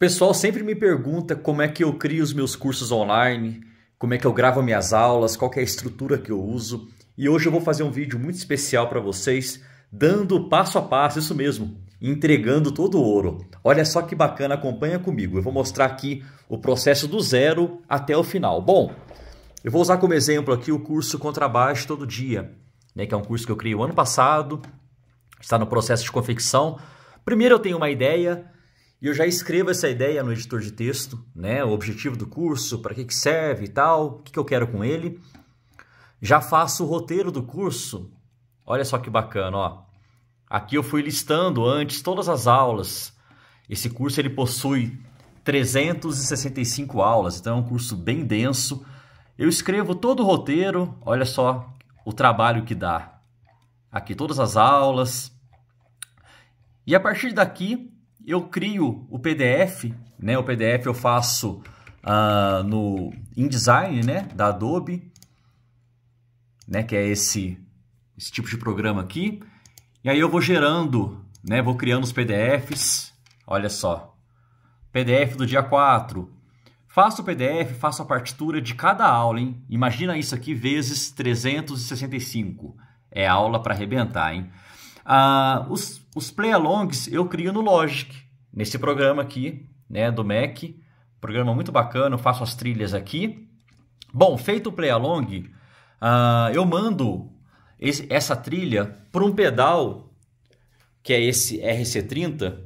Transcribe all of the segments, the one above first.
pessoal sempre me pergunta como é que eu crio os meus cursos online, como é que eu gravo minhas aulas, qual é a estrutura que eu uso. E hoje eu vou fazer um vídeo muito especial para vocês, dando passo a passo, isso mesmo, entregando todo o ouro. Olha só que bacana, acompanha comigo. Eu vou mostrar aqui o processo do zero até o final. Bom, eu vou usar como exemplo aqui o curso Contrabaixo Todo Dia, né, que é um curso que eu criei o ano passado, está no processo de confecção. Primeiro eu tenho uma ideia, e eu já escrevo essa ideia no editor de texto, né? O objetivo do curso, para que, que serve e tal, o que, que eu quero com ele. Já faço o roteiro do curso. Olha só que bacana, ó. Aqui eu fui listando antes todas as aulas. Esse curso ele possui 365 aulas, então é um curso bem denso. Eu escrevo todo o roteiro, olha só o trabalho que dá. Aqui todas as aulas. E a partir daqui eu crio o PDF, né? O PDF eu faço uh, no InDesign, né? Da Adobe, né? Que é esse, esse tipo de programa aqui. E aí eu vou gerando, né? Vou criando os PDFs. Olha só. PDF do dia 4. Faço o PDF, faço a partitura de cada aula, hein? Imagina isso aqui vezes 365. É aula para arrebentar, hein? Ah, os, os play-alongs eu crio no Logic, nesse programa aqui, né, do Mac. Programa muito bacana, eu faço as trilhas aqui. Bom, feito o play-along, ah, eu mando esse, essa trilha para um pedal, que é esse RC30,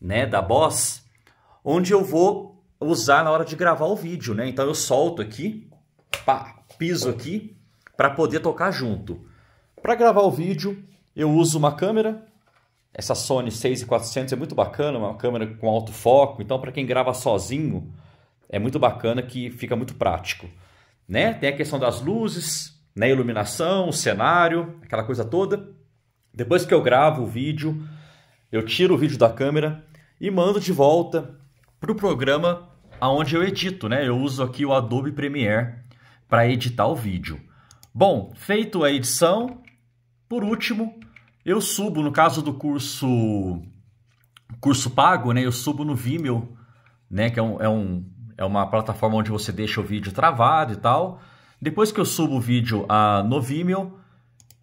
né, da Boss, onde eu vou usar na hora de gravar o vídeo, né? Então eu solto aqui, pá, piso aqui, para poder tocar junto. Para gravar o vídeo, eu uso uma câmera, essa Sony 6400 é muito bacana, uma câmera com alto foco, então para quem grava sozinho, é muito bacana que fica muito prático, né? Tem a questão das luzes, né, iluminação, cenário, aquela coisa toda. Depois que eu gravo o vídeo, eu tiro o vídeo da câmera e mando de volta para o programa aonde eu edito, né? Eu uso aqui o Adobe Premiere para editar o vídeo. Bom, feito a edição, por último, eu subo, no caso do curso curso pago, né, eu subo no Vimeo, né, que é, um, é, um, é uma plataforma onde você deixa o vídeo travado e tal. Depois que eu subo o vídeo ah, no Vimeo,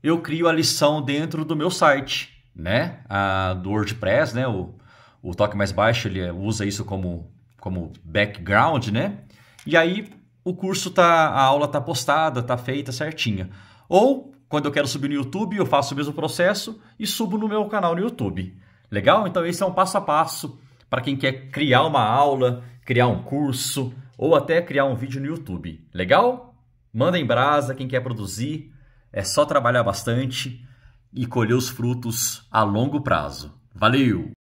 eu crio a lição dentro do meu site, né, ah, do WordPress, né, o, o Toque Mais Baixo, ele é, usa isso como, como background, né, e aí o curso tá, a aula tá postada, tá feita certinha. Ou quando eu quero subir no YouTube, eu faço o mesmo processo e subo no meu canal no YouTube. Legal? Então esse é um passo a passo para quem quer criar uma aula, criar um curso ou até criar um vídeo no YouTube. Legal? Manda em brasa quem quer produzir. É só trabalhar bastante e colher os frutos a longo prazo. Valeu!